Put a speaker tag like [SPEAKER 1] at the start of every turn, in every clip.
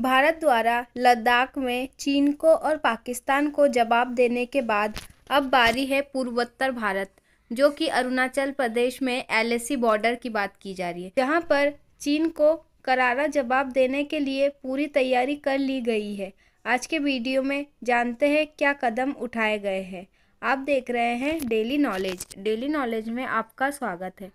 [SPEAKER 1] भारत द्वारा लद्दाख में चीन को और पाकिस्तान को जवाब देने के बाद अब बारी है पूर्वोत्तर भारत जो कि अरुणाचल प्रदेश में एलएसी बॉर्डर की बात की जा रही है जहां पर चीन को करारा जवाब देने के लिए पूरी तैयारी कर ली गई है आज के वीडियो में जानते हैं क्या कदम उठाए गए हैं आप देख रहे हैं डेली नॉलेज डेली नॉलेज में आपका स्वागत है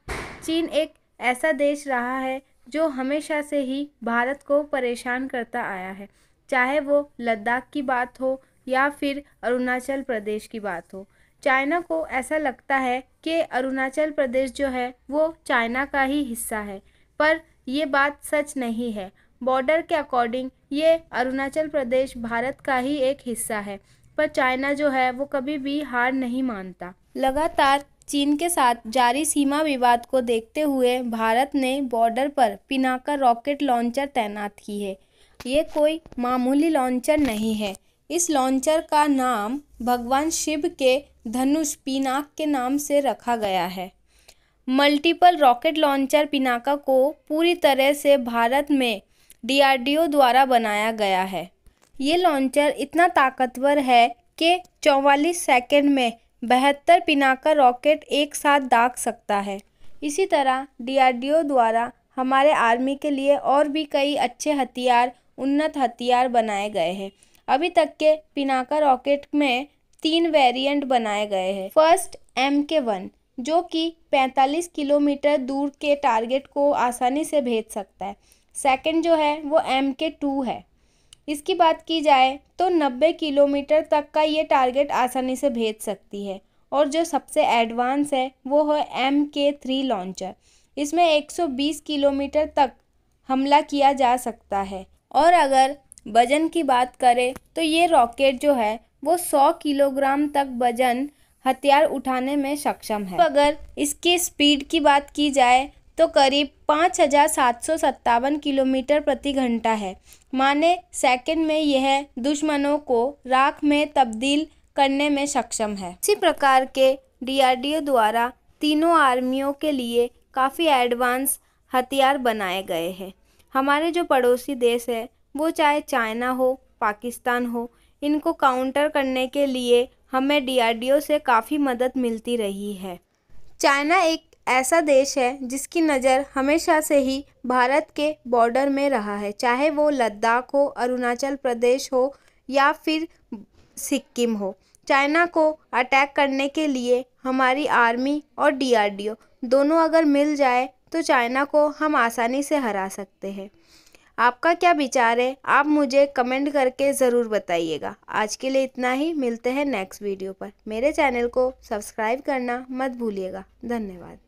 [SPEAKER 1] चीन एक ऐसा देश रहा है जो हमेशा से ही भारत को परेशान करता आया है चाहे वो लद्दाख की बात हो या फिर अरुणाचल प्रदेश की बात हो चाइना को ऐसा लगता है कि अरुणाचल प्रदेश जो है वो चाइना का ही हिस्सा है पर ये बात सच नहीं है बॉर्डर के अकॉर्डिंग ये अरुणाचल प्रदेश भारत का ही एक हिस्सा है पर चाइना जो है वो कभी भी हार नहीं मानता लगातार चीन के साथ जारी सीमा विवाद को देखते हुए भारत ने बॉर्डर पर पिनाका रॉकेट लॉन्चर तैनात की है ये कोई मामूली लॉन्चर नहीं है इस लॉन्चर का नाम भगवान शिव के धनुष पिनाक के नाम से रखा गया है मल्टीपल रॉकेट लॉन्चर पिनाका को पूरी तरह से भारत में डीआरडीओ द्वारा बनाया गया है ये लॉन्चर इतना ताकतवर है कि 44 सेकंड में बहत्तर पिनाका रॉकेट एक साथ दाग सकता है इसी तरह डीआरडीओ द्वारा हमारे आर्मी के लिए और भी कई अच्छे हथियार उन्नत हथियार बनाए गए हैं अभी तक के पिनाका रॉकेट में तीन वेरिएंट बनाए गए हैं फर्स्ट एम के वन जो कि 45 किलोमीटर दूर के टारगेट को आसानी से भेज सकता है सेकंड जो है वो एम के टू है इसकी बात की जाए तो 90 किलोमीटर तक का ये टारगेट आसानी से भेज सकती है और जो सबसे एडवांस है वो है एम के थ्री लॉन्चर इसमें 120 किलोमीटर तक हमला किया जा सकता है और अगर वजन की बात करें तो ये रॉकेट जो है वो 100 किलोग्राम तक वजन हथियार उठाने में सक्षम है तो अगर इसके स्पीड की बात की जाए तो करीब पाँच हज़ार सात सौ सत्तावन किलोमीटर प्रति घंटा है माने सेकंड में यह दुश्मनों को राख में तब्दील करने में सक्षम है इसी प्रकार के डीआरडीओ द्वारा तीनों आर्मियों के लिए काफ़ी एडवांस हथियार बनाए गए हैं हमारे जो पड़ोसी देश है वो चाहे चाइना हो पाकिस्तान हो इनको काउंटर करने के लिए हमें डीआरडीओ से काफ़ी मदद मिलती रही है चाइना एक ऐसा देश है जिसकी नज़र हमेशा से ही भारत के बॉर्डर में रहा है चाहे वो लद्दाख हो अरुणाचल प्रदेश हो या फिर सिक्किम हो चाइना को अटैक करने के लिए हमारी आर्मी और डीआरडीओ दोनों अगर मिल जाए तो चाइना को हम आसानी से हरा सकते हैं आपका क्या विचार है आप मुझे कमेंट करके ज़रूर बताइएगा आज के लिए इतना ही मिलते हैं नेक्स्ट वीडियो पर मेरे चैनल को सब्सक्राइब करना मत भूलिएगा धन्यवाद